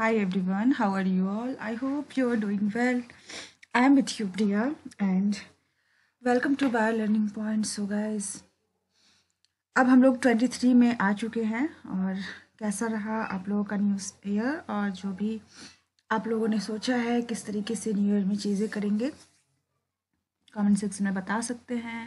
Hi everyone, how are you all? I hope you are doing well. I am with you, Priya, and welcome to Bio Learning Point. So, guys, अब हम लोग 23 में आ चुके हैं और कैसा रहा आप लोगों का न्यूज़ ईयर और जो भी आप लोगों ने सोचा है किस तरीके से न्यू ईयर में चीज़ें करेंगे कमेंट सेक्शन में बता सकते हैं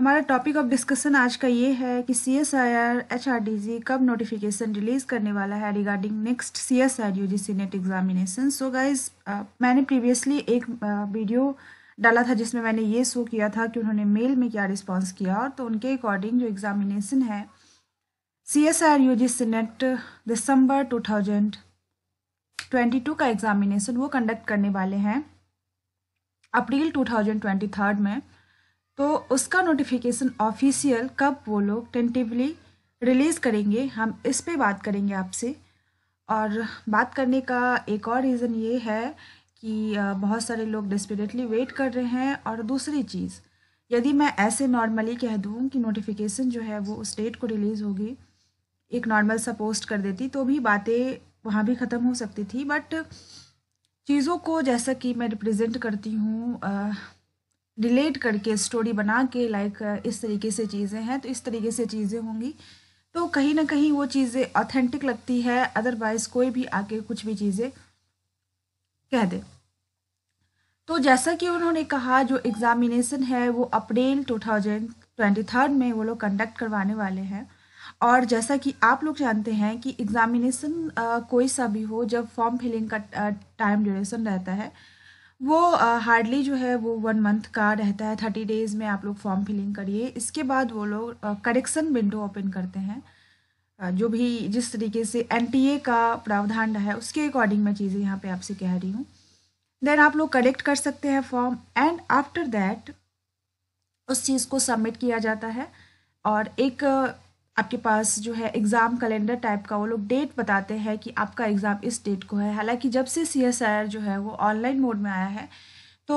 हमारा टॉपिक ऑफ डिस्कशन आज का ये है कि C S I R H R D G कब नोटिफिकेशन रिलीज करने वाला है regarding next C S R U G C net examination so guys मैंने प्रीवियसली एक वीडियो uh, डाला था जिसमें मैंने ये शो किया था कि उन्होंने मेल में क्या रिस्पॉन्स किया और तो उनके अकॉर्डिंग जो एग्जामिनेशन है C S I U G C net December two thousand twenty two का एग्जामिनेशन वो कंडक्ट करने वाले हैं April two thousand twenty third में तो उसका नोटिफिकेशन ऑफिशियल कब वो लोग टेंटिवली रिलीज़ करेंगे हम इस पर बात करेंगे आपसे और बात करने का एक और रीज़न ये है कि बहुत सारे लोग डिस्पेरेटली वेट कर रहे हैं और दूसरी चीज़ यदि मैं ऐसे नॉर्मली कह दूँ कि नोटिफिकेशन जो है वो उस डेट को रिलीज़ होगी एक नॉर्मल सा पोस्ट कर देती तो भी बातें वहाँ भी ख़त्म हो सकती थी बट चीज़ों को जैसा कि मैं रिप्रेजेंट करती हूँ रिलेट करके स्टोरी बना के लाइक इस तरीके से चीज़ें हैं तो इस तरीके से चीज़ें होंगी तो कहीं ना कहीं वो चीज़ें ऑथेंटिक लगती है अदरवाइज़ कोई भी आके कुछ भी चीज़ें कह दे तो जैसा कि उन्होंने कहा जो एग्जामिनेशन है वो April two thousand twenty third में वो लोग कंडक्ट करवाने वाले हैं और जैसा कि आप लोग जानते हैं कि एग्जामिनेशन कोई सा भी हो जब फॉर्म फिलिंग का टाइम ड्यूरेशन रहता है वो हार्डली uh, जो है वो वन मंथ का रहता है थर्टी डेज़ में आप लोग फॉर्म फिलिंग करिए इसके बाद वो लोग करेक्शन विंडो ओपन करते हैं uh, जो भी जिस तरीके से एनटीए का प्रावधान रहा है उसके अकॉर्डिंग मैं चीज़ें यहाँ पे आपसे कह रही हूँ देन आप लोग कलेक्ट कर सकते हैं फॉर्म एंड आफ्टर दैट उस चीज़ को सबमिट किया जाता है और एक आपके पास जो है एग्ज़ाम कैलेंडर टाइप का वो लोग डेट बताते हैं कि आपका एग्ज़ाम इस डेट को है हालांकि जब से सी जो है वो ऑनलाइन मोड में आया है तो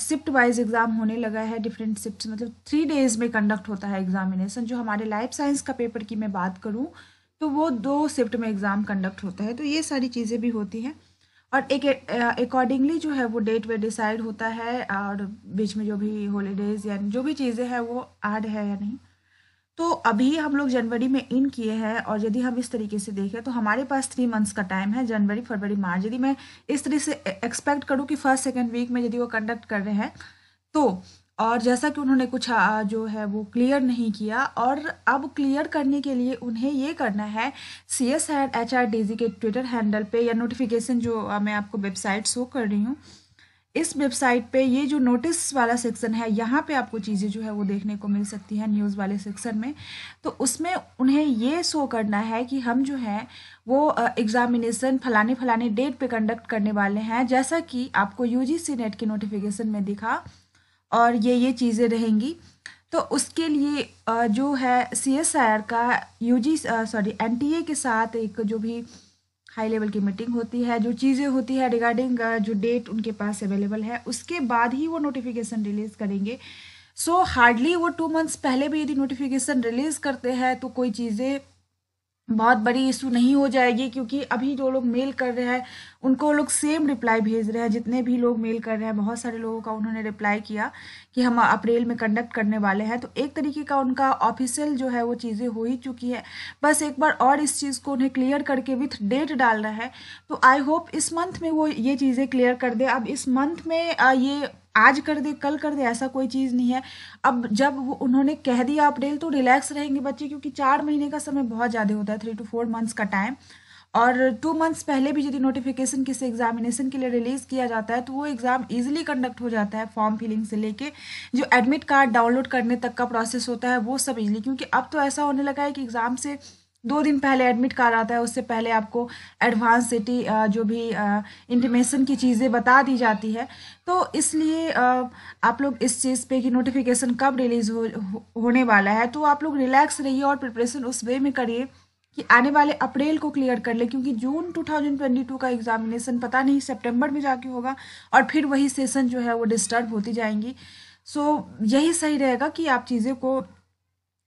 शिफ्ट वाइज एग्ज़ाम होने लगा है डिफरेंट शिफ्ट मतलब थ्री डेज़ में कंडक्ट होता है एग्ज़ामिनेशन जो हमारे लाइफ साइंस का पेपर की मैं बात करूँ तो वो दो शिफ्ट में एग्ज़ाम कंडक्ट होता है तो ये सारी चीज़ें भी होती हैं और एक अकॉर्डिंगली जो है वो डेट वे डिसाइड होता है और बीच में जो भी हॉलीडेज़ या जो भी चीज़ें हैं वो ऐड है या नहीं तो अभी हम लोग जनवरी में इन किए हैं और यदि हम इस तरीके से देखें तो हमारे पास थ्री मंथ्स का टाइम है जनवरी फरवरी मार्च यदि मैं इस तरीके से एक्सपेक्ट करूँ कि फर्स्ट सेकेंड वीक में यदि वो कंडक्ट कर रहे हैं तो और जैसा कि उन्होंने कुछ जो है वो क्लियर नहीं किया और अब क्लियर करने के लिए उन्हें ये करना है C S and H R D G के ट्विटर हैंडल पे या नोटिफिकेशन जो मैं आपको वेबसाइट शो कर रही हूँ इस वेबसाइट पे ये जो नोटिस वाला सेक्शन है यहाँ पे आपको चीज़ें जो है वो देखने को मिल सकती है न्यूज़ वाले सेक्शन में तो उसमें उन्हें ये शो करना है कि हम जो है वो एग्ज़ामिनेसन फलाने फलाने डेट पे कंडक्ट करने वाले हैं जैसा कि आपको यू नेट के नोटिफिकेशन में दिखा और ये ये चीज़ें रहेंगी तो उसके लिए जो है सी का यू सॉरी एन के साथ एक जो भी हाई लेवल की मीटिंग होती है जो चीज़ें होती है रिगार्डिंग uh, जो डेट उनके पास अवेलेबल है उसके बाद ही वो नोटिफिकेशन रिलीज़ करेंगे सो so, हार्डली वो टू मंथ्स पहले भी यदि नोटिफिकेशन रिलीज़ करते हैं तो कोई चीज़ें बहुत बड़ी इशू नहीं हो जाएगी क्योंकि अभी जो लोग मेल कर रहे हैं उनको लोग सेम रिप्लाई भेज रहे हैं जितने भी लोग मेल कर रहे हैं बहुत सारे लोगों का उन्होंने रिप्लाई किया कि हम अप्रैल में कंडक्ट करने वाले हैं तो एक तरीके का उनका ऑफिशियल जो है वो चीज़ें हो ही चुकी है बस एक बार और इस चीज़ को उन्हें क्लियर करके विथ डेट डाल रहा है तो आई होप इस मंथ में वो ये चीज़ें क्लियर कर दे अब इस मंथ में ये आज कर दे कल कर दे ऐसा कोई चीज़ नहीं है अब जब उन्होंने कह दिया अप्रैल तो रिलैक्स रहेंगे बच्चे क्योंकि चार महीने का समय बहुत ज़्यादा होता है थ्री टू फोर मंथ्स का टाइम और टू मंथ्स पहले भी यदि नोटिफिकेशन किसी एग्जामिनेशन के लिए रिलीज़ किया जाता है तो वो एग्ज़ाम ईजिली कंडक्ट हो जाता है फॉर्म फिलिंग से लेके जो एडमिट कार्ड डाउनलोड करने तक का प्रोसेस होता है वो सब ईजिली क्योंकि अब तो ऐसा होने लगा है कि एग्ज़ाम से दो दिन पहले एडमिट कार्ड आता है उससे पहले आपको एडवांस सिटी जो भी इंटीमेशन की चीज़ें बता दी जाती है तो इसलिए आप लोग इस चीज़ पे कि नोटिफिकेशन कब रिलीज़ हो होने वाला है तो आप लोग रिलैक्स रहिए और प्रिपरेशन उस वे में करिए कि आने वाले अप्रैल को क्लियर कर ले क्योंकि जून 2022 का एग्जामिनेशन पता नहीं सितंबर में जाके होगा और फिर वही सेशन जो है वो डिस्टर्ब होती जाएंगी सो so, यही सही रहेगा कि आप चीज़ें को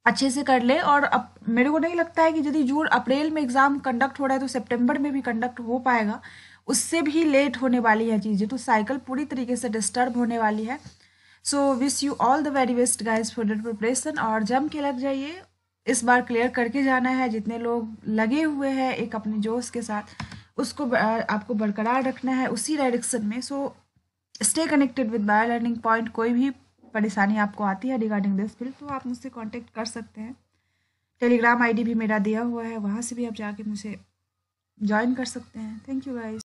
अच्छे से कर ले और अब मेरे को नहीं लगता है कि यदि जून अप्रैल में एग्ज़ाम कंडक्ट हो रहा है तो सेप्टेम्बर में भी कंडक्ट हो पाएगा उससे भी लेट होने वाली है चीज़ें तो साइकिल पूरी तरीके से डिस्टर्ब होने वाली है so wish you all the very best guys for डर प्रिपरेशन और जम के लग जाइए इस बार क्लियर करके जाना है जितने लोग लगे हुए हैं एक अपने जोश के साथ उसको आपको बरकरार रखना है उसी डायरेक्शन में so stay connected with bio learning point कोई भी परेशानी आपको आती है रिगार्डिंग दिस फील्ड तो आप मुझसे कॉन्टेक्ट कर सकते हैं टेलीग्राम आईडी भी मेरा दिया हुआ है वहाँ से भी आप जाके मुझे ज्वाइन कर सकते हैं थैंक यू गाइस